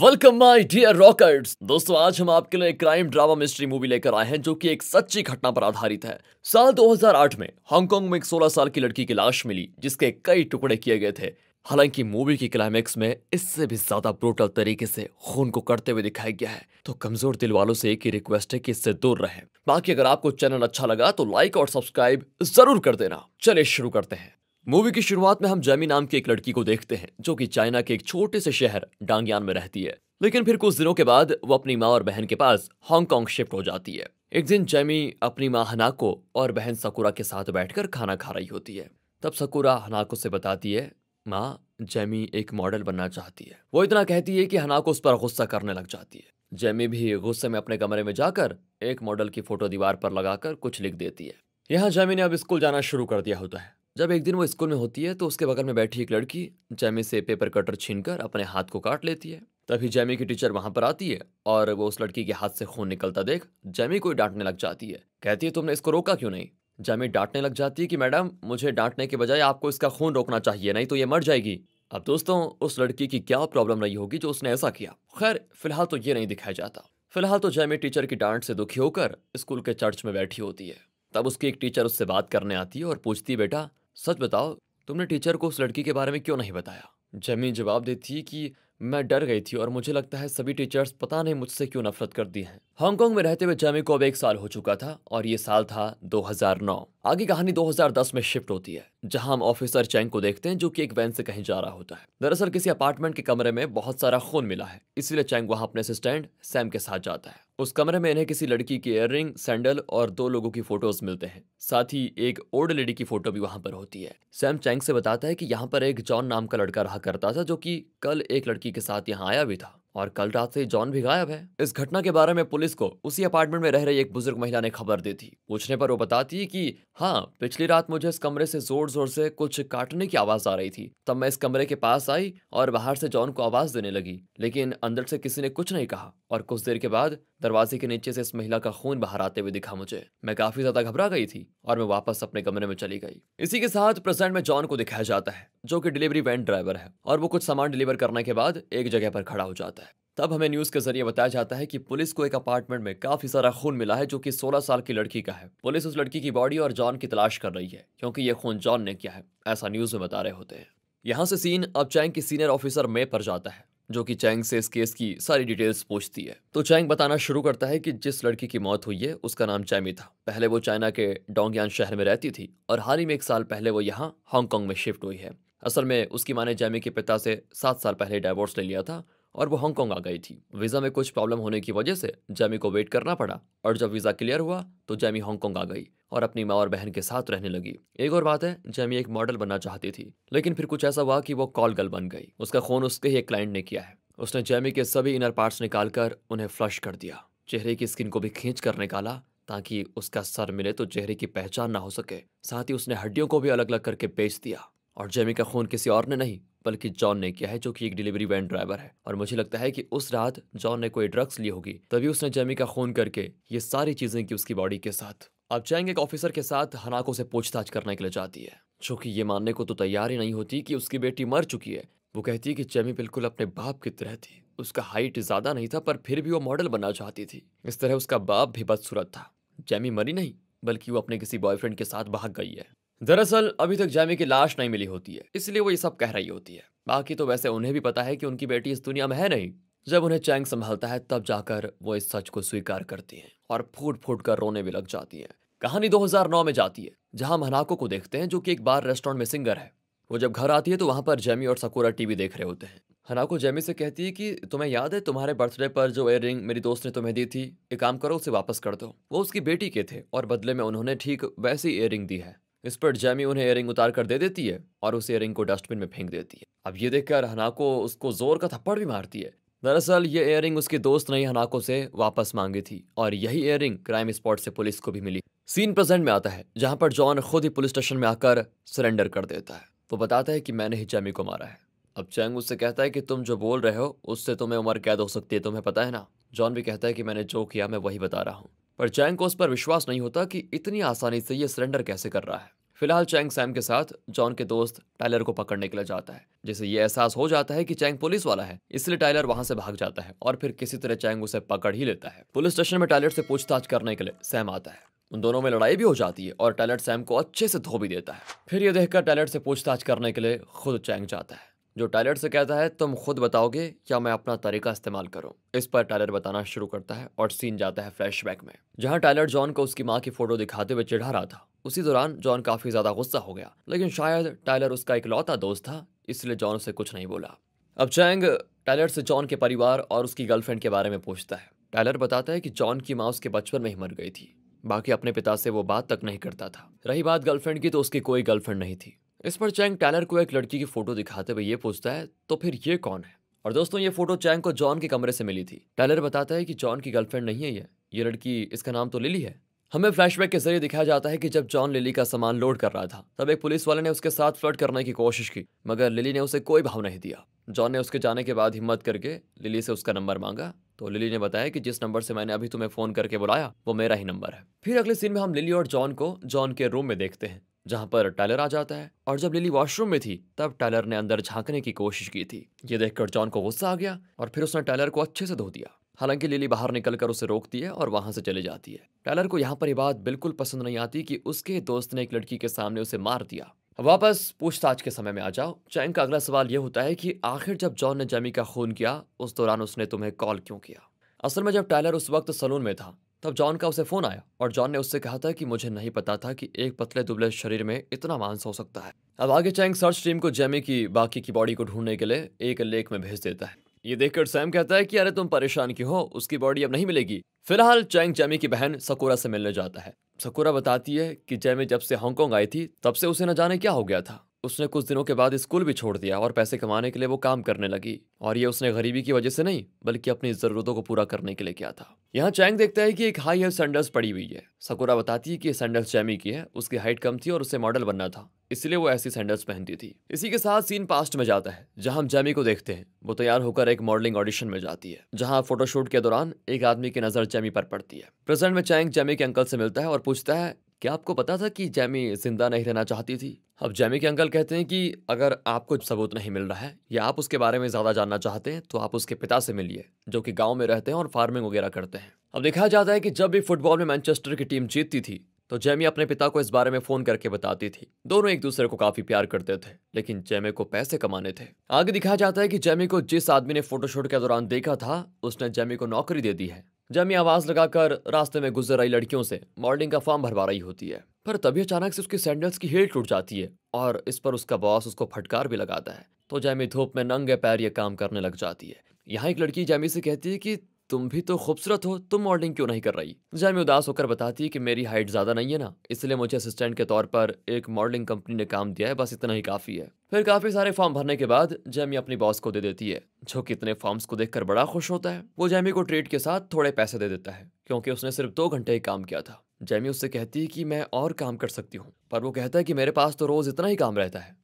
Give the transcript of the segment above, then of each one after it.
Welcome my dear रॉकर्ट्स दोस्तों आज हम आपके लिए क्राइम ड्रामा मिस्ट्री मूवी लेकर आए हैं जो कि एक सच्ची घटना पर आधारित है साल 2008 में हांगकांग में एक 16 साल की लड़की की लाश मिली जिसके कई टुकड़े किए गए थे हालांकि मूवी की क्लाइमेक्स में इससे भी ज्यादा ब्रोटल तरीके से खून को करते हुए दिखाया गया है तो कमजोर दिल वालों से एक ही रिक्वेस्ट है कि इससे दूर रहें बाकी अगर आपको चैनल अच्छा लगा तो लाइक और सब्सक्राइब जरूर कर देना चलिए शुरू करते हैं मूवी की शुरुआत में हम जैमी नाम की एक लड़की को देखते हैं जो कि चाइना के एक छोटे से शहर डांगयान में रहती है लेकिन फिर कुछ दिनों के बाद वो अपनी माँ और बहन के पास हांगकांग शिफ्ट हो जाती है एक दिन जैमी अपनी माँ हनाको और बहन सकुरा के साथ बैठकर खाना खा रही होती है तब सकुरा हनाको से बताती है माँ जैमी एक मॉडल बनना चाहती है वो इतना कहती है कि हनाको उस पर गुस्सा करने लग जाती है जैमी भी गुस्से में अपने कमरे में जाकर एक मॉडल की फोटो दीवार पर लगाकर कुछ लिख देती है यहाँ जैमी ने अब स्कूल जाना शुरू कर दिया होता है जब एक दिन वो स्कूल में होती है तो उसके बगल में बैठी एक लड़की जैमी से पेपर कटर कर अपने हाथ को काट लेती है तभी जैमी की टीचर वहां पर आती है और वो उस लड़की के हाथ से खून निकलता देख जैमी को डांटने लग जाती है कहती है तुमने इसको रोका क्यों नहीं जैमी डांटने लग जाती है कि मैडम मुझे डांटने के बजाय आपको इसका खून रोकना चाहिए नहीं तो ये मर जाएगी अब दोस्तों उस लड़की की क्या प्रॉब्लम रही होगी जो उसने ऐसा किया खैर फिलहाल तो ये नहीं दिखाया जाता फिलहाल तो जैमी टीचर की डांट से दुखी होकर स्कूल के चर्च में बैठी होती है तब उसकी एक टीचर उससे बात करने आती है और पूछती बेटा सच बताओ तुमने टीचर को उस लड़की के बारे में क्यों नहीं बताया जमी जवाब देती कि मैं डर गई थी और मुझे लगता है सभी टीचर्स पता नहीं मुझसे क्यों नफरत करती हैं हांगकांग में रहते हुए जैमी को अब एक साल हो चुका था और ये साल था 2009। आगे कहानी 2010 में शिफ्ट होती है जहां हम ऑफिसर चैंग को देखते हैं जो कि एक वैन से कहीं जा रहा होता है दरअसल किसी अपार्टमेंट के कमरे में बहुत सारा खून मिला है इसीलिए चैंग वहां अपने असिस्टेंट सैम के साथ जाता है उस कमरे में इन्हें किसी लड़की की इयर सैंडल और दो लोगों की फोटोज मिलते हैं साथ ही एक ओल्ड लेडी की फोटो भी वहां पर होती है सैम चैंग से बताता है कि यहाँ पर एक जॉन नाम का लड़का रहा करता था जो की कल एक लड़की के साथ यहाँ आया भी था और कल रात से जॉन भी गायब है इस घटना के बारे में पुलिस को उसी अपार्टमेंट में रह रही एक बुजुर्ग महिला ने खबर दी थी पूछने पर वो बताती है कि हाँ पिछली रात मुझे इस कमरे से जोर जोर से कुछ काटने की आवाज आ रही थी तब मैं इस कमरे के पास आई और बाहर से जॉन को आवाज देने लगी लेकिन अंदर से किसी ने कुछ नहीं कहा और कुछ देर के बाद दरवाजे के नीचे से इस महिला का खून बाहर आते हुए दिखा मुझे मैं काफी ज्यादा घबरा गई थी और मैं वापस अपने कमरे में चली गई इसी के साथ प्रेजेंट में जॉन को दिखाया जाता है जो कि डिलीवरी वैन ड्राइवर है और वो कुछ सामान डिलीवर करने के बाद एक जगह पर खड़ा हो जाता है तब हमें न्यूज के जरिए बताया जाता है कि पुलिस को एक अपार्टमेंट में काफी सारा खून मिला है जो कि 16 साल की लड़की का है पुलिस उस लड़की की बॉडी और जॉन की तलाश कर रही है क्योंकि ये खून जॉन ने किया है ऐसा न्यूज में बता रहे होते हैं यहाँ से सीन अब चैंग की सीनियर ऑफिसर मे पर जाता है जो कि चैंग से इस केस की सारी डिटेल्स पूछती है तो चैंग बताना शुरू करता है कि जिस लड़की की मौत हुई है उसका नाम चैमी था पहले वो चाइना के डोंगयान शहर में रहती थी और हाल ही में एक साल पहले वो यहाँ हांगकांग में शिफ्ट हुई है असल में उसकी माँ ने जैमी के पिता से सात साल पहले डाइवोर्स ले लिया था और वो हांगकॉन्ग आ गई थी वीज़ा में कुछ प्रॉब्लम होने की वजह से जैमी को वेट करना पड़ा और जब वीज़ा क्लियर हुआ तो जैमी हांगकॉन्ग आ गई और अपनी माँ और बहन के साथ रहने लगी एक और बात है जैमी एक मॉडल बनना चाहती थी लेकिन फिर कुछ ऐसा हुआ कि वो कॉल गर्ल बन गई उसका खून उसके ही एक क्लाइंट ने किया है उसने जैमी के सभी इनर पार्ट्स निकालकर उन्हें फ्लश कर दिया चेहरे की स्किन को भी खींच कर निकाला ताकि उसका सर मिले तो चेहरे की पहचान ना हो सके साथ ही उसने हड्डियों को भी अलग अलग करके बेच दिया और जैमी का खून किसी और ने नहीं बल्कि जॉन ने किया है जो कि एक डिलीवरी वैन ड्राइवर है और मुझे लगता है कि उस रात जॉन ने कोई ड्रग्स ली होगी तभी उसने जेमी का खून करके ये सारी चीजें की उसकी बॉडी के साथ अब चैंग एक ऑफिसर के साथ हनाको से पूछताछ करने के लिए जाती है जो कि ये मानने को तो तैयार ही नहीं होती कि उसकी बेटी मर चुकी है वो कहती है कि जेमी बिल्कुल अपने बाप की तरह थी उसका हाइट ज्यादा नहीं था पर फिर भी वो मॉडल बनना चाहती थी इस तरह उसका बाप भी बदसूरत था जेमी मरी नहीं बल्कि वो अपने किसी बॉयफ्रेंड के साथ भाग गई है दरअसल अभी तक जैमी की लाश नहीं मिली होती है इसलिए वो ये सब कह रही होती है बाकी तो वैसे उन्हें भी पता है कि उनकी बेटी इस दुनिया में है नहीं जब उन्हें चैंग संभालता है तब जाकर वो इस सच को स्वीकार करती है और फूट फूट कर रोने भी लग जाती है कहानी 2009 में जाती है जहां मनाको को देखते हैं जो कि एक बार रेस्टोरेंट में सिंगर है वो जब घर आती है तो वहां पर जेमी और सकोरा टीवी देख रहे होते हैं हनाको जैमी से कहती है कि तुम्हें याद है तुम्हारे बर्थडे पर जो एयर रिंग मेरी दोस्त ने तुम्हें दी थी एक काम करो उसे वापस कर दो वो उसकी बेटी के थे और बदले में उन्होंने ठीक वैसी एयर रिंग दी है इस पर जैमी उन्हें एयरिंग उतार कर दे देती है और उस एयरिंग को डस्टबिन में फेंक देती है अब ये देखकर हनाको उसको जोर का थप्पड़ भी मारती है दरअसल ये एयरिंग उसके दोस्त ने हनाको से वापस मांगी थी और यही एयरिंग क्राइम स्पॉट से पुलिस को भी मिली सीन प्रेजेंट में आता है जहां पर जॉन खुद ही पुलिस स्टेशन में आकर सरेंडर कर देता है वो बताता है कि मैंने ही जैमी को मारा है अब चैंग उससे कहता है कि तुम जो बोल रहे हो उससे तुम्हें उम्र कैद हो सकती है तुम्हें पता है ना जॉन भी कहता है कि मैंने जो किया मैं वही बता रहा हूँ पर चैंग को उस पर विश्वास नहीं होता कि इतनी आसानी से ये सरेंडर कैसे कर रहा है फिलहाल चैंग सैम के साथ जॉन के दोस्त टाइलर को पकड़ने के लिए जाता है जिसे ये एहसास हो जाता है कि चैंग पुलिस वाला है इसलिए टाइलर वहां से भाग जाता है और फिर किसी तरह चैंग उसे पकड़ ही लेता है पुलिस स्टेशन में टाइलर से पूछताछ करने के लिए सैम आता है उन दोनों में लड़ाई भी हो जाती है और टाइलर सैम को अच्छे से धो भी देता है फिर ये देखकर टाइलर से पूछताछ करने के लिए खुद चैंग जाता है जो टायलर से कहता है तुम खुद बताओगे या मैं अपना तरीका इस्तेमाल करूं इस पर टायलर बताना शुरू करता है और सीन जाता है फ्लैशबैक में जहां टायलर जॉन को उसकी माँ की फोटो दिखाते हुए चिढ़ा रहा था उसी दौरान जॉन काफी ज्यादा गुस्सा हो गया लेकिन शायद टायलर उसका इकलौता दोस्त था इसलिए जॉन उसे कुछ नहीं बोला अब चैंग टायलर से जॉन के परिवार और उसकी गर्लफ्रेंड के बारे में पूछता है टायलर बताता है कि जॉन की माँ उसके बचपन में ही मर गई थी बाकी अपने पिता से वो बात तक नहीं करता था रही बात गर्लफ्रेंड की तो उसकी कोई गर्लफ्रेंड नहीं थी इस पर चैंग टैलर को एक लड़की की फोटो दिखाते हुए ये पूछता है तो फिर ये कौन है और दोस्तों ये फोटो चैंग को जॉन के कमरे से मिली थी टैलर बताता है कि जॉन की गर्लफ्रेंड नहीं है ये ये लड़की इसका नाम तो लिली है हमें फ्लैशबैक के जरिए दिखाया जाता है कि जब जॉन लिली का सामान लोड कर रहा था तब एक पुलिस वाले ने उसके साथ फ्लर्ट करने की कोशिश की मगर लिली ने उसे कोई भाव नहीं दिया जॉन ने उसके जाने के बाद हिम्मत करके लिली से उसका नंबर मांगा तो लिली ने बताया कि जिस नंबर से मैंने अभी तुम्हें फोन करके बुलाया वो मेरा ही नंबर है फिर अगले सीन में हम लिली और जॉन को जॉन के रूम में देखते हैं जहां पर टायलर आ जाता है और जब लिली वॉशरूम में थी तब टायलर ने अंदर झांकने की कोशिश की थी ये देखकर जॉन को गुस्सा आ गया और फिर उसने टायलर को अच्छे से धो दिया हालांकि लिली बाहर निकलकर उसे रोकती है और वहां से चले जाती है टायलर को यहाँ पर यह बात बिल्कुल पसंद नहीं आती कि उसके दोस्त ने एक लड़की के सामने उसे मार दिया वापस पूछताछ के समय में आ जाओ चैंग का अगला सवाल यह होता है कि आखिर जब जॉन ने जमी का खून किया उस दौरान उसने तुम्हें कॉल क्यों किया असल में जब टायलर उस वक्त सलून में था तब जॉन का उसे फोन आया और जॉन ने उससे कहा था कि मुझे नहीं पता था कि एक पतले दुबले शरीर में इतना मांस हो सकता है अब आगे चैंग सर्च टीम को जैमी की बाकी की बॉडी को ढूंढने के लिए एक लेक में भेज देता है ये देखकर सैम कहता है कि अरे तुम परेशान क्यों हो उसकी बॉडी अब नहीं मिलेगी फिलहाल चैंग जैमी की बहन सकोरा से मिलने जाता है सकोरा बताती है कि जैमी जब से हांगकॉन्ग आई थी तब से उसे न जाने क्या हो गया था उसने कुछ दिनों के बाद स्कूल भी छोड़ दिया और पैसे कमाने के लिए वो काम करने लगी और ये उसने गरीबी की वजह से नहीं बल्कि अपनी जरूरतों को पूरा करने के लिए किया था यहाँ चैंग देखता है कि एक हाई हेयर सैंडल्स पड़ी हुई है सकुरा बताती है कि सैंडल्स जैमी की है उसकी हाइट कम थी और उसे मॉडल बनना था इसलिए वो ऐसी सैंडल्स पहनती थी इसी के साथ सीन पास्ट में जाता है जहां हम जैमी को देखते हैं वो तैयार होकर एक मॉडलिंग ऑडिशन में जाती है जहां फोटोशूट के दौरान एक आदमी की नजर जैमी पर पड़ती है प्रेजेंट में चैंग जैमी के अंकल से मिलता है और पूछता है क्या आपको पता था कि जैमी जिंदा नहीं रहना चाहती थी अब जैमी के अंकल कहते हैं कि अगर आपको सबूत नहीं मिल रहा है या आप उसके बारे में ज़्यादा जानना चाहते हैं तो आप उसके पिता से मिलिए जो कि गांव में रहते हैं और फार्मिंग वगैरह करते हैं अब देखा जाता है कि जब भी फुटबॉल में मैनचेस्टर की टीम जीतती थी तो जैमी अपने पिता को इस बारे में फोन करके बताती थी दोनों एक दूसरे को काफी प्यार करते थे लेकिन जैमी को पैसे कमाने थे आगे दिखाया जाता है कि जैमी को जिस आदमी ने फोटोशूट के दौरान देखा था उसने जैमी को नौकरी दे दी है जमी आवाज लगाकर रास्ते में गुजर रही लड़कियों से मॉडलिंग का फॉर्म भरवा रही होती है पर तभी अचानक से उसके सैंडल्स की हील टूट जाती है और इस पर उसका बॉस उसको फटकार भी लगाता है तो जैमी धूप में नंगे पैर ये काम करने लग जाती है यहाँ एक लड़की जैमी से कहती है कि तुम भी तो खूबसूरत हो तुम मॉडलिंग क्यों नहीं कर रही जैमी उदास होकर बताती है कि मेरी हाइट ज़्यादा नहीं है ना इसलिए मुझे असिस्टेंट के तौर पर एक मॉडलिंग कंपनी ने काम दिया है बस इतना ही काफ़ी है फिर काफ़ी सारे फॉर्म भरने के बाद जैमी अपनी बॉस को दे देती है जो कि इतने फॉर्म्स को देखकर बड़ा खुश होता है वो जैमी को ट्रीट के साथ थोड़े पैसे दे देता है क्योंकि उसने सिर्फ दो घंटे ही काम किया था जैमी उससे कहती है कि मैं और काम कर सकती हूँ पर वो कहता है कि मेरे पास तो रोज़ इतना ही काम रहता है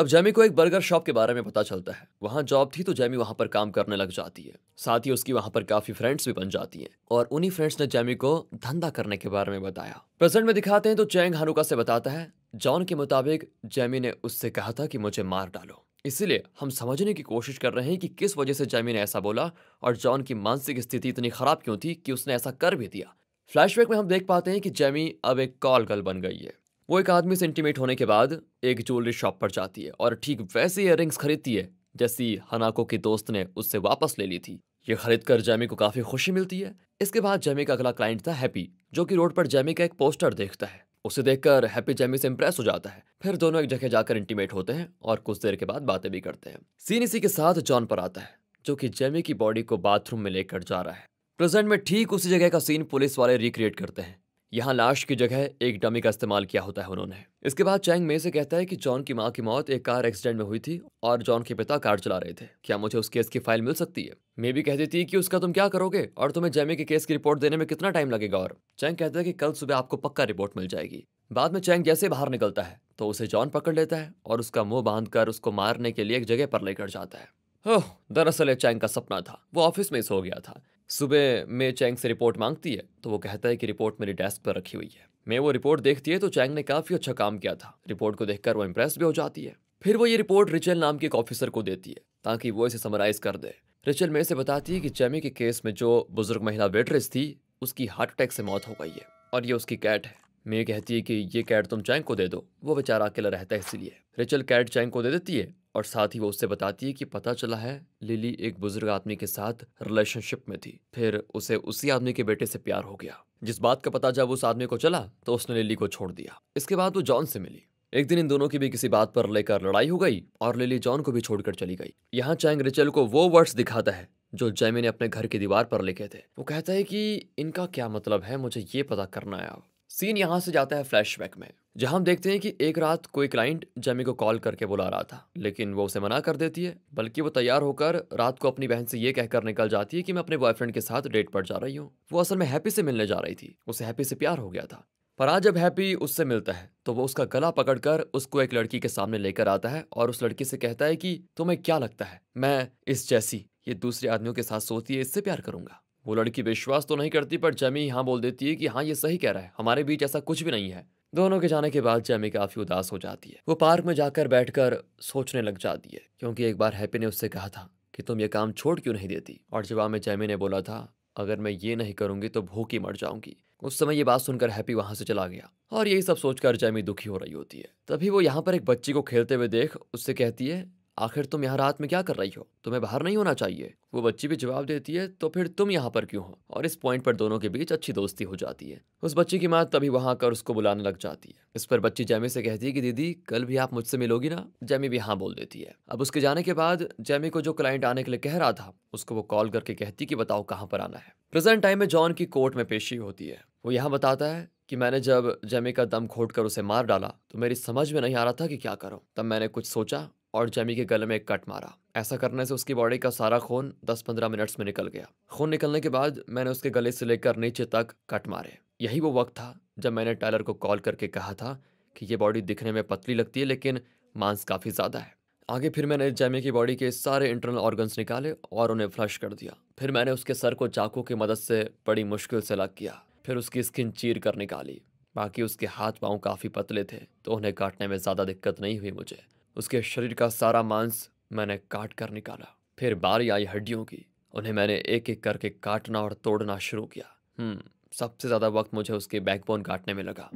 अब जैमी को एक बर्गर शॉप के बारे में पता चलता है वहाँ जॉब थी तो जैमी वहाँ पर काम करने लग जाती है साथ ही उसकी वहाँ पर काफी फ्रेंड्स भी बन जाती हैं और उन्हीं फ्रेंड्स ने जैमी को धंधा करने के बारे में बताया प्रेजेंट में दिखाते हैं तो चैंग हानुका से बताता है जॉन के मुताबिक जैमी ने उससे कहा था कि मुझे मार डालो इसीलिए हम समझने की कोशिश कर रहे हैं कि किस वजह से जैमी ने ऐसा बोला और जॉन की मानसिक स्थिति इतनी खराब क्यों थी कि उसने ऐसा कर भी दिया फ्लैशबैक में हम देख पाते हैं कि जैमी अब एक कॉल गर्ल बन गई है वो एक आदमी से इंटीमेट होने के बाद एक ज्वेलरी शॉप पर जाती है और ठीक वैसी इयर खरीदती है जैसी हनाको की दोस्त ने उससे वापस ले ली थी ये खरीद कर जैमी को काफी खुशी मिलती है इसके बाद जैमी का अगला क्लाइंट था हैप्पी जो कि रोड पर जैमी का एक पोस्टर देखता है उसे देखकर हैप्पी जैमी से इंप्रेस हो जाता है फिर दोनों एक जगह जाकर इंटीमेट होते हैं और कुछ देर के बाद बातें भी करते हैं सीन इसी के साथ जॉन पर आता है जो कि जैमी की बॉडी को बाथरूम में लेकर जा रहा है प्रेजेंट में ठीक उसी जगह का सीन पुलिस वाले रिक्रिएट करते हैं यहाँ लाश की जगह एक डमी का इस्तेमाल किया होता है उन्होंने इसके बाद चैंग मे से कहता है कि जॉन की माँ की मौत एक कार एक्सीडेंट में हुई थी और जॉन के पिता कार चला रहे थे क्या मुझे उस केस की फाइल मिल सकती है मे भी कह देती है कि उसका तुम क्या करोगे और तुम्हें जैमी के केस की रिपोर्ट देने में कितना टाइम लगेगा और चैंग कहता है कि कल सुबह आपको पक्का रिपोर्ट मिल जाएगी बाद में चैंग जैसे बाहर निकलता है तो उसे जॉन पकड़ लेता है और उसका मुंह बांध उसको मारने के लिए एक जगह पर लेकर जाता है ओह दरअसल ये चैंग का सपना था वो ऑफिस में ही सो गया था सुबह मे चैंग से रिपोर्ट मांगती है तो वो कहता है कि रिपोर्ट मेरी डेस्क पर रखी हुई है मैं वो रिपोर्ट देखती है तो चैंग ने काफी अच्छा काम किया था रिपोर्ट को देखकर वो इम्प्रेस भी हो जाती है फिर वो ये रिपोर्ट रिचल नाम के एक ऑफिसर को देती है ताकि वो इसे समराइज कर दे रिचल मेरे से बताती है कि चैमी के केस में जो बुजुर्ग महिला वेटरेस थी उसकी हार्ट अटैक से मौत हो गई है और ये उसकी कैट है मे कहती है कि ये कैट तुम चैंक को दे दो वो बेचारा अकेला रहता है इसलिए रिचल कैट चैंक को दे देती है और साथ ही वो उससे बताती है कि पता चला है लिली एक बुजुर्ग आदमी के साथ रिलेशनशिप में थी फिर उसे उसी आदमी के बेटे से प्यार हो गया जिस बात का पता जब उस आदमी को चला तो उसने लिली को छोड़ दिया इसके बाद वो जॉन से मिली एक दिन इन दोनों की भी किसी बात पर लेकर लड़ाई हो गई और लिली जॉन को भी छोड़कर चली गई यहाँ चैंग रिचल को वो वर्ड्स दिखाता है जो जैमी ने अपने घर की दीवार पर लिखे थे वो कहता है कि इनका क्या मतलब है मुझे ये पता करना है अब सीन यहाँ से जाता है फ्लैशबैक में जहाँ हम देखते हैं कि एक रात कोई क्लाइंट जेमी को कॉल करके बुला रहा था लेकिन वो उसे मना कर देती है बल्कि वो तैयार होकर रात को अपनी बहन से ये कहकर निकल जाती है कि मैं अपने बॉयफ्रेंड के साथ डेट पर जा रही हूँ वो असल में हैप्पी से मिलने जा रही थी उसे हैप्पी से प्यार हो गया था पर आज जब हैप्पी उससे मिलता है तो वो उसका गला पकड़कर उसको एक लड़की के सामने लेकर आता है और उस लड़की से कहता है कि तुम्हें क्या लगता है मैं इस जैसी ये दूसरे आदमियों के साथ सोती है इससे प्यार करूंगा वो लड़की विश्वास तो नहीं करती पर जैमी हाँ बोल देती है कि हाँ ये सही कह रहा है हमारे बीच ऐसा कुछ भी नहीं है दोनों के जाने के बाद जैमी काफी उदास हो जाती है वो पार्क में जाकर बैठकर सोचने लग जाती है क्योंकि एक बार हैप्पी ने उससे कहा था कि तुम ये काम छोड़ क्यों नहीं देती और जवाब में जैमी ने बोला था अगर मैं ये नहीं करूंगी तो भूखी मर जाऊंगी उस समय ये बात सुनकर हैप्पी वहां से चला गया और यही सब सोचकर जैमी दुखी हो रही होती है तभी वो यहाँ पर एक बच्ची को खेलते हुए देख उससे कहती है आखिर तुम यहाँ रात में क्या कर रही हो तुम्हें बाहर नहीं होना चाहिए वो बच्ची भी जवाब देती है तो फिर तुम यहाँ पर क्यों हो और इस पॉइंट पर दोनों के बीच अच्छी दोस्ती हो जाती है उस बच्ची की माँ तभी वहाँ आकर उसको बुलाने लग जाती है इस पर बच्ची जैमी से कहती है कि दीदी कल भी आप मुझसे मिलोगी ना जैमी भी हाँ बोल देती है अब उसके जाने के बाद जैमी को जो क्लाइंट आने के लिए कह रहा था उसको वो कॉल करके कहती कि बताओ कहाँ पर आना है प्रेजेंट टाइम में जॉन की कोर्ट में पेशी होती है वो यहाँ बताता है कि मैंने जब जैमी का दम घोट कर उसे मार डाला तो मेरी समझ में नहीं आ रहा था कि क्या करो तब मैंने कुछ सोचा और जेमी के गले में एक कट मारा ऐसा करने से उसकी बॉडी का सारा खून 10-15 मिनट्स में निकल गया खून निकलने के बाद मैंने उसके गले से लेकर नीचे तक कट मारे यही वो वक्त था जब मैंने टायलर को कॉल करके कहा था कि ये बॉडी दिखने में पतली लगती है लेकिन मांस काफ़ी ज़्यादा है आगे फिर मैंने जैमी की बॉडी के सारे इंटरनल ऑर्गन्स निकाले और उन्हें फ्लश कर दिया फिर मैंने उसके सर को चाकू की मदद से बड़ी मुश्किल से अलग किया फिर उसकी स्किन चीर कर निकाली बाकी उसके हाथ पाँव काफ़ी पतले थे तो उन्हें काटने में ज़्यादा दिक्कत नहीं हुई मुझे उसके शरीर का सारा मांस मैंने काट कर निकाला फिर बारी आई हड्डियों की उन्हें मैंने एक एक करके काटना और तोड़ना शुरू किया हम्म सबसे ज़्यादा वक्त मुझे उसके बैकबोन काटने में लगा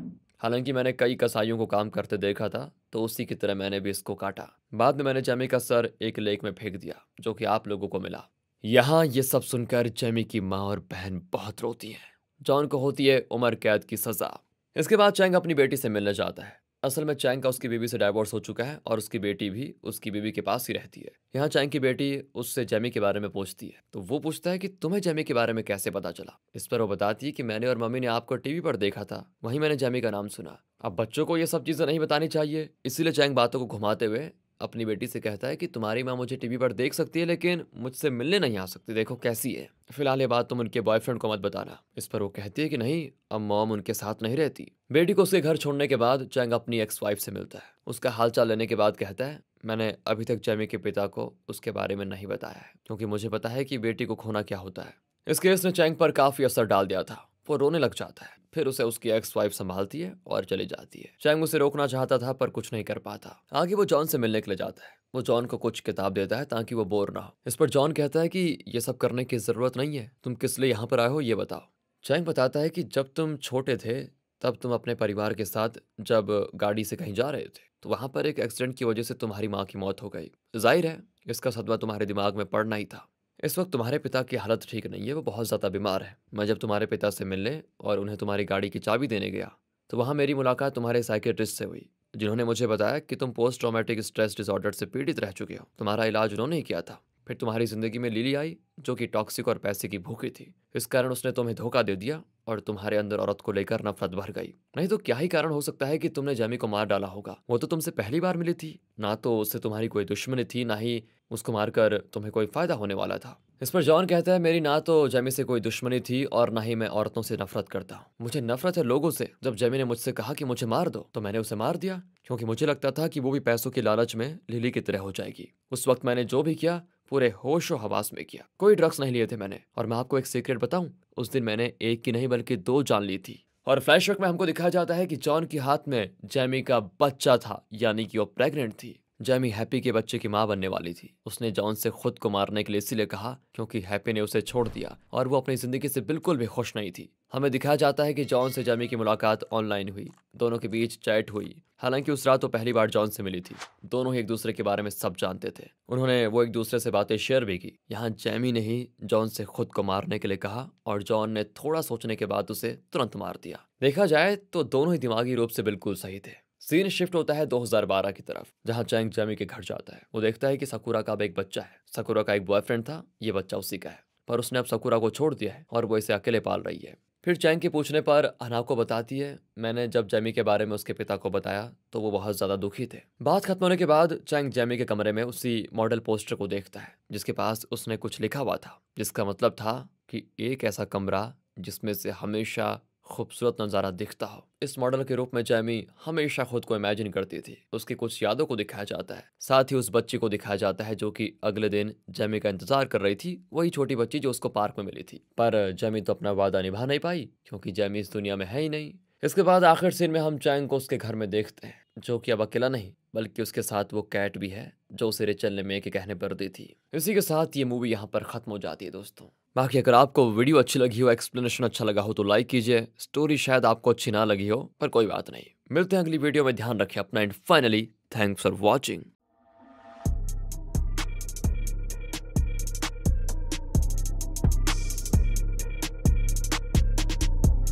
हालांकि मैंने कई कसाईयों को काम करते देखा था तो उसी की तरह मैंने भी इसको काटा बाद में मैंने जैमी का सर एक लेक में फेंक दिया जो कि आप लोगों को मिला यहाँ ये सब सुनकर जैमी की माँ और बहन बहुत रोती हैं जॉन को होती है उम्र कैद की सजा इसके बाद चैंग अपनी बेटी से मिलने जाता है असल में चैंग का उसकी बीबी से डाइवोर्स हो चुका है और उसकी बेटी भी उसकी बीबी के पास ही रहती है यहाँ चैंग की बेटी उससे जैमी के बारे में पूछती है तो वो पूछता है कि तुम्हें जैमी के बारे में कैसे पता चला इस पर वो बताती है कि मैंने और मम्मी ने आपको टीवी पर देखा था वहीं मैंने जैमी का नाम सुना अब बच्चों को ये सब चीज़ें नहीं बतानी चाहिए इसीलिए चैंग बातों को घुमाते हुए अपनी बेटी से कहता है कि तुम्हारी माँ मुझे टीवी पर देख सकती है लेकिन मुझसे मिलने नहीं आ सकती देखो कैसी है फिलहाल ये बात तुम उनके बॉयफ्रेंड को मत बताना इस पर वो कहती है कि नहीं अब मॉम उनके साथ नहीं रहती बेटी को उसके घर छोड़ने के बाद चैंग अपनी एक्स वाइफ से मिलता है उसका हालचाल लेने के बाद कहता है मैंने अभी तक जैमी के पिता को उसके बारे में नहीं बताया है क्योंकि मुझे पता है कि बेटी को खोना क्या होता है इस केस ने चैंग पर काफी असर डाल दिया था वो रोने लग जाता है फिर उसे उसकी एक्स वाइफ संभालती है और चली जाती है चैंग उसे रोकना चाहता था पर कुछ नहीं कर पाता आगे वो जॉन से मिलने के लिए जाता है वो जॉन को कुछ किताब देता है ताकि वो बोर ना हो इस पर जॉन कहता है कि ये सब करने की जरूरत नहीं है तुम किस लिए यहाँ पर आए हो ये बताओ चैंग बताता है कि जब तुम छोटे थे तब तुम अपने परिवार के साथ जब गाड़ी से कहीं जा रहे थे तो वहाँ पर एक एक्सीडेंट की वजह से तुम्हारी माँ की मौत हो गई जाहिर है इसका सदमा तुम्हारे दिमाग में पड़ना ही था इस वक्त तुम्हारे पिता की हालत ठीक नहीं है वो बहुत ज़्यादा बीमार है मैं जब तुम्हारे पिता से मिलने और उन्हें तुम्हारी गाड़ी की चाबी देने गया तो वहाँ मेरी मुलाकात तुम्हारे साइकेट्रिस्ट से हुई जिन्होंने मुझे बताया कि तुम पोस्ट ट्रोमेटिक स्ट्रेस डिसऑर्डर से पीड़ित रह चुके हो तुम्हारा इलाज उन्होंने ही किया था फिर तुम्हारी जिंदगी में लीली आई जो कि टॉक्सिक और पैसे की भूखी थी इस कारण उसने तुम्हें धोखा दे दिया और तुम्हारे अंदर औरत को लेकर नफरत भर गई नहीं तो क्या ही कारण हो सकता है कि तुमने जैमी को मार डाला होगा वो तो तुमसे पहली बार मिली थी ना तो उससे तुम्हारी कोई दुश्मनी थी ना ही उसको मारकर तुम्हें कोई फ़ायदा होने वाला था इस पर जॉन कहता है मेरी ना तो जेमी से कोई दुश्मनी थी और ना ही मैं औरतों से नफरत करता हूँ मुझे नफरत है लोगों से जब जेमी ने मुझसे कहा कि मुझे मार दो तो मैंने उसे मार दिया क्योंकि मुझे लगता था कि वो भी पैसों के लालच में लिली की तरह हो जाएगी उस वक्त मैंने जो भी किया पूरे होश और हवास में किया कोई ड्रग्स नहीं लिए थे मैंने और मैं आपको एक सीक्रेट बताऊं उस दिन मैंने एक की नहीं बल्कि दो जान ली थी और फ्लैशबैक में हमको दिखाया जाता है कि जॉन के हाथ में जैमी का बच्चा था यानी कि वो प्रेग्नेंट थी जैमी हैप्पी के बच्चे की माँ बनने वाली थी उसने जॉन से खुद को मारने के लिए इसीलिए कहा क्योंकि हैप्पी ने उसे छोड़ दिया और वो अपनी जिंदगी से बिल्कुल भी खुश नहीं थी हमें दिखाया जाता है कि जॉन से जैमी की मुलाकात ऑनलाइन हुई दोनों के बीच चैट हुई हालांकि उस रात वो पहली बार जॉन से मिली थी दोनों ही एक दूसरे के बारे में सब जानते थे उन्होंने वो एक दूसरे से बातें शेयर भी की यहाँ जैमी ने ही जॉन से खुद को मारने के लिए कहा और जॉन ने थोड़ा सोचने के बाद उसे तुरंत मार दिया देखा जाए तो दोनों ही दिमागी रूप से बिल्कुल सही थे सीन शिफ्ट होता है 2012 की तरफ जहां चैंग जैमी के घर जाता है वो देखता है कि सकुरा का अब एक बच्चा है सकुरा का एक बॉयफ्रेंड था ये बच्चा उसी का है पर उसने अब सकुरा को छोड़ दिया है और वो इसे अकेले पाल रही है फिर चैंग के पूछने पर अना को बताती है मैंने जब जैमी के बारे में उसके पिता को बताया तो वो बहुत ज़्यादा दुखी थे बात खत्म होने के बाद चैंग जैमी के कमरे में उसी मॉडल पोस्टर को देखता है जिसके पास उसने कुछ लिखा हुआ था जिसका मतलब था कि एक ऐसा कमरा जिसमें से हमेशा खूबसूरत नज़ारा दिखता हो इस मॉडल के रूप में जैमी हमेशा खुद को इमेजिन करती थी उसकी कुछ यादों को दिखाया जाता है साथ ही उस बच्ची को दिखाया जाता है जो कि अगले दिन जैमी का इंतजार कर रही थी वही छोटी बच्ची जो उसको पार्क में मिली थी पर जैमी तो अपना वादा निभा नहीं पाई क्योंकि जैमी इस दुनिया में है ही नहीं इसके बाद आखिर सीन में हम चैंग को उसके घर में देखते हैं जो कि अब अकेला नहीं बल्कि उसके साथ वो कैट भी है जो उसे रिचल ने मे के कहने पर दी थी इसी के साथ ये मूवी यहाँ पर खत्म हो जाती है दोस्तों बाकी अगर आपको वीडियो अच्छी लगी हो एक्सप्लेनेशन अच्छा लगा हो तो लाइक कीजिए स्टोरी शायद आपको अच्छी ना लगी हो पर कोई बात नहीं मिलते हैं अगली वीडियो में ध्यान रखें अपना and finally thanks for watching